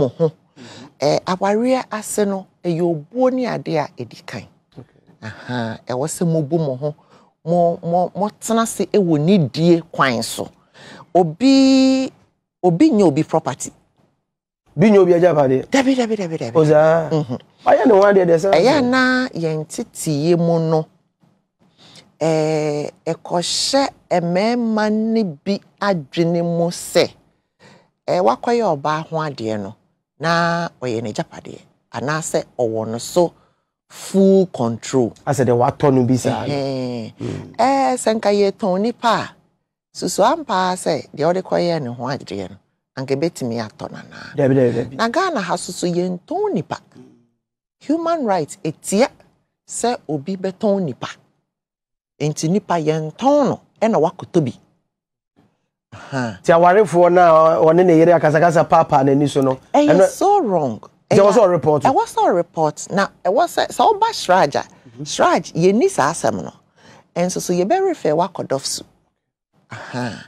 mo ho ɛɛ awareɛ ase no ɛyɛ obuo ne adeɛ a Aha, kan ɛwɔ sɛ mo bu mo ho mo mo mo tena se kwan so obi obi nye obi property. bi nye obi ɛgya padeɛ. dabi dabi dabi dabi. ozaa mhm. ɔyɛ ne ho na mu no bi adwene mu na ɔyɛ n'agyapadeɛ anaasɛ ɔwɔ no so full control. asɛ de watɔ no bi saa. ɛɛ sɛ nka yɛtɔn nipa a susu ampaa sɛ deɛ ɔde kɔyɛ ne ho adeɛ no anka ebetumi atɔ nanaa. dɛbi dɛbi dɛbi. na ghana ha soso yɛntɔn nipa human rights etia sɛ obi bɛtɔn nipa nti nipa yɛntɔn no ɛna wakɔtɔ bi ti awarefoɔ na ɔne ne yere akasakasa paapa n'ani so no. ɛyɛ eh, so wrong. was ɛwɔ eh, sɛ ɔreport. ɛwɔ eh, sɛ ɔreport na ɛwɔ sɛ sɛ ɔba shraj a ah. mm-hmm. shraj yɛ ni saa asɛm no nso so yɛ bɛ refer wakɔ dɔfso.